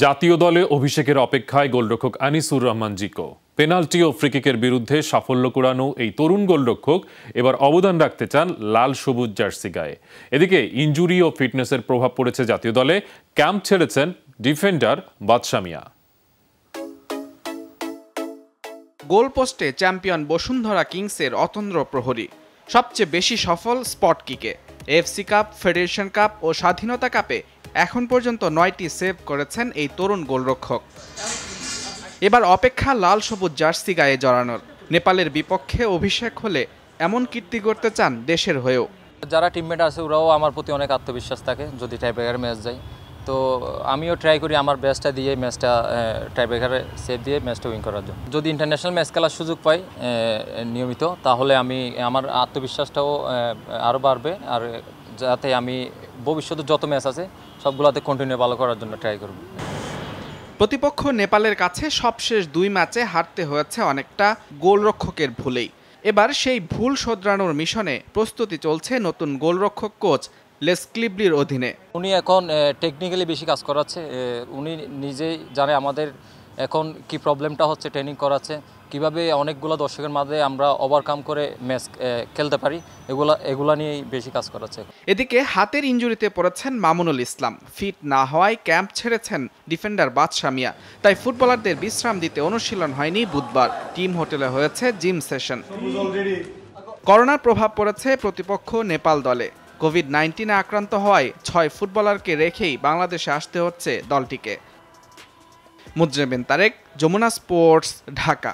জাতীয় দলে অভিষেকের অপেক্ষায় গোলরক্ষক আনিসুর রহমান জিকো পেনাল্টি ও ফ্রিকিকের বিরুদ্ধে সাফল্য কুড়ানো এই তরুণ গোলরক্ষক এবার অবদান রাখতে চান লাল সবুজ জার্সি গায়ে এদিকে ইঞ্জুরি ও ফিটনেসের প্রভাব পড়েছে জাতীয় দলে ক্যাম্প ছেড়েছেন ডিফেন্ডার বাদশামিয়া গোলপোস্টে চ্যাম্পিয়ন বসুন্ধরা কিংসের অতন্দ্র প্রহরী সবচেয়ে বেশি সফল স্পট কিকে এফসি কাপ ফেডারেশন কাপ ও স্বাধীনতা কাপে এখন পর্যন্ত নয়টি সেভ করেছেন এই তরুণ গোলরক্ষক এবার অপেক্ষা লাল সবুজ জার্সি গায়ে জড়ানোর নেপালের বিপক্ষে অভিষেক হলে এমন কীর্তি করতে চান দেশের হয়েও যারা টিমমেট আছে ওরাও আমার প্রতি অনেক আত্মবিশ্বাস থাকে যদি টাইব্রেকার ম্যাচ যায় তো আমিও ট্রাই করি আমার ব্যাচটা দিয়ে ম্যাচটা টাইব্রেকারে সেভ দিয়ে ম্যাচটা উইন করার জন্য যদি ইন্টারন্যাশনাল ম্যাচ খেলার সুযোগ পাই নিয়মিত তাহলে আমি আমার আত্মবিশ্বাসটাও আরও বাড়বে আর যাতে আমি ভবিষ্যতে যত ম্যাচ আছে সবগুলোতে কন্টিনিউ ভালো করার জন্য ট্রাই করব প্রতিপক্ষ নেপালের কাছে সবশেষ দুই ম্যাচে হারতে হয়েছে অনেকটা গোলরক্ষকের ভুলেই এবার সেই ভুল শোধরানোর মিশনে প্রস্তুতি চলছে নতুন গোলরক্ষক কোচ লেস ক্লিবলির অধীনে উনি এখন টেকনিক্যালি বেশি কাজ করাচ্ছে উনি নিজেই জানে আমাদের এখন কি প্রবলেমটা হচ্ছে ট্রেনিং করাচ্ছে কিভাবে অনেকগুলো দর্শকের মাঝে আমরা ওভারকাম করে ম্যাচ খেলতে পারি এগুলা এগুলা নিয়েই বেশি কাজ করাচ্ছে এদিকে হাতের ইঞ্জুরিতে পড়েছেন মামুনুল ইসলাম ফিট না হওয়ায় ক্যাম্প ছেড়েছেন ডিফেন্ডার বাদশামিয়া তাই ফুটবলারদের বিশ্রাম দিতে অনুশীলন হয়নি বুধবার টিম হোটেলে হয়েছে জিম সেশন করোনার প্রভাব পড়েছে প্রতিপক্ষ নেপাল দলে কোভিড নাইন্টিনে আক্রান্ত হওয়ায় ছয় ফুটবলারকে রেখেই বাংলাদেশে আসতে হচ্ছে দলটিকে মুজাবেন তারেক যমুনা স্পোর্টস ঢাকা